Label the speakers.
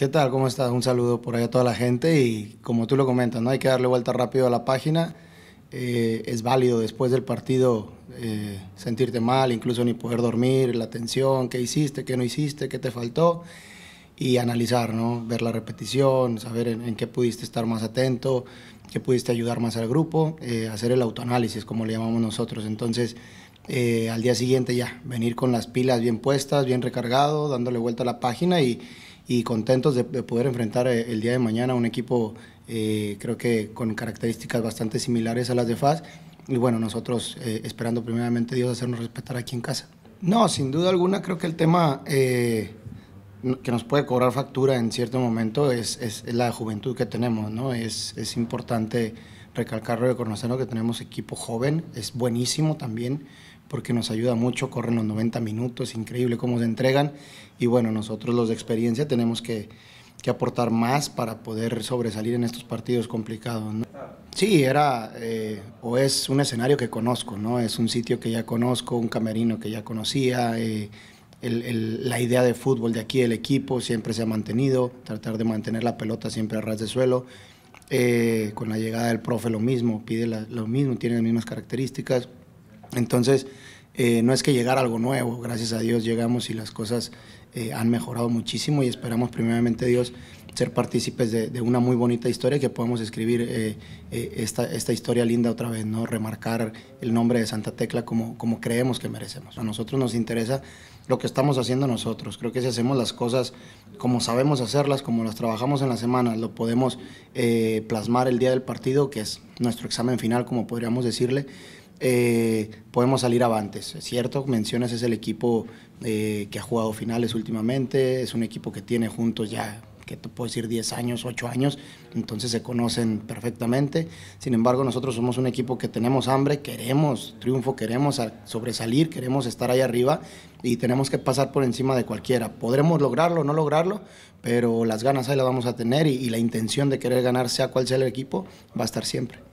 Speaker 1: ¿Qué tal? ¿Cómo estás? Un saludo por ahí a toda la gente y como tú lo comentas, no hay que darle vuelta rápido a la página. Eh, es válido después del partido eh, sentirte mal, incluso ni poder dormir, la tensión, qué hiciste, qué no hiciste, qué te faltó y analizar, ¿no? ver la repetición, saber en, qué pudiste estar más atento, qué pudiste ayudar más al grupo, eh, hacer el autoanálisis, como le llamamos nosotros. Entonces, al día siguiente ya, venir con las pilas bien puestas, bien recargado, dándole vuelta a la página y y contentos de, poder enfrentar eh, el día de mañana un equipo eh, creo que con características bastante similares a las de FAS y bueno, nosotros eh, esperando primeramente Dios hacernos respetar aquí en casa. No, sin duda alguna creo que el tema que nos puede cobrar factura en cierto momento es, es, la juventud que tenemos, ¿no? Es, es importante recalcarlo y reconocerlo que tenemos equipo joven, es buenísimo también, porque nos ayuda mucho, corren los 90 minutos, increíble cómo se entregan y bueno, nosotros los de experiencia tenemos que, que aportar más para poder sobresalir en estos partidos complicados. Sí, era eh, o es un escenario que conozco, ¿no? es un sitio que ya conozco, un camerino que ya conocía. Eh, la idea de fútbol de aquí, el equipo, siempre se ha mantenido, tratar de mantener la pelota siempre a ras de suelo. Eh, con la llegada del profe lo mismo, pide lo mismo, tiene las mismas características. Entonces, eh, no es que llegara algo nuevo, gracias a Dios llegamos y las cosas eh, han mejorado muchísimo y esperamos primeramente Dios ser partícipes de, una muy bonita historia que podamos escribir eh, esta, historia linda otra vez, ¿no? remarcar el nombre de Santa Tecla como, como creemos que merecemos. A nosotros nos interesa lo que estamos haciendo nosotros. Creo que si hacemos las cosas como sabemos hacerlas, como las trabajamos en la semana, lo podemos plasmar el día del partido, que es nuestro examen final, como podríamos decirle. Eh, podemos salir avantes. Es cierto, Menciones es el equipo eh, que ha jugado finales últimamente, es un equipo que tiene juntos ya, que te puedo decir 10 años, 8 años, entonces se conocen perfectamente. Sin embargo, nosotros somos un equipo que tenemos hambre, queremos triunfo, queremos sobresalir, queremos estar ahí arriba y tenemos que pasar por encima de cualquiera. Podremos lograrlo o no lograrlo, pero las ganas ahí las vamos a tener y, y la intención de querer ganar, sea cual sea el equipo, va a estar siempre.